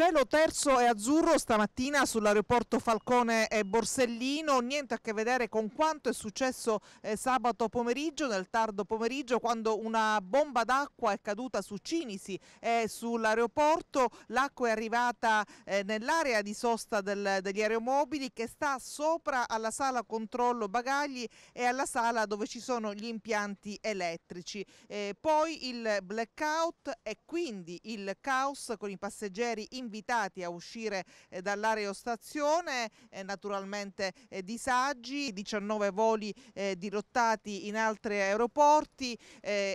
cielo terzo e azzurro stamattina sull'aeroporto Falcone e Borsellino, niente a che vedere con quanto è successo eh, sabato pomeriggio, nel tardo pomeriggio, quando una bomba d'acqua è caduta su Cinisi e sull'aeroporto, l'acqua è arrivata eh, nell'area di sosta del, degli aeromobili che sta sopra alla sala controllo bagagli e alla sala dove ci sono gli impianti elettrici. Eh, poi il blackout e quindi il caos con i passeggeri in invitati a uscire eh, dall'aerostazione, eh, naturalmente eh, disagi, 19 voli dirottati in altri aeroporti,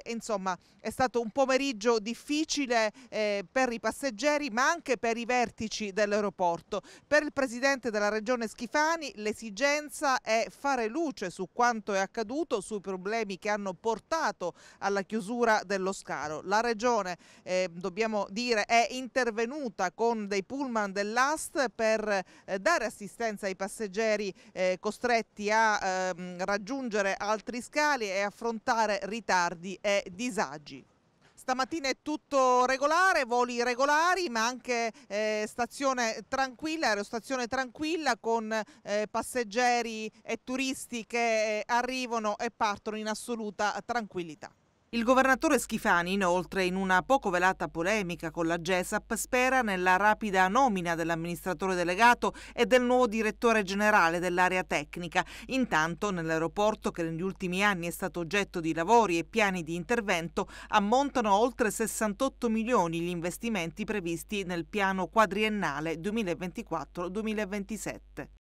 insomma è stato un pomeriggio difficile per i passeggeri ma anche per i vertici dell'aeroporto. Per il Presidente della Regione Schifani l'esigenza è fare luce su quanto è accaduto, sui problemi che hanno portato alla chiusura dello scalo. La Regione, eh, dobbiamo dire, è intervenuta con con dei pullman dell'AST per eh, dare assistenza ai passeggeri eh, costretti a ehm, raggiungere altri scali e affrontare ritardi e disagi. Stamattina è tutto regolare, voli regolari ma anche eh, stazione tranquilla, aerostazione tranquilla con eh, passeggeri e turisti che eh, arrivano e partono in assoluta tranquillità. Il governatore Schifani, inoltre, in una poco velata polemica con la GESAP, spera nella rapida nomina dell'amministratore delegato e del nuovo direttore generale dell'area tecnica. Intanto, nell'aeroporto, che negli ultimi anni è stato oggetto di lavori e piani di intervento, ammontano oltre 68 milioni gli investimenti previsti nel piano quadriennale 2024-2027.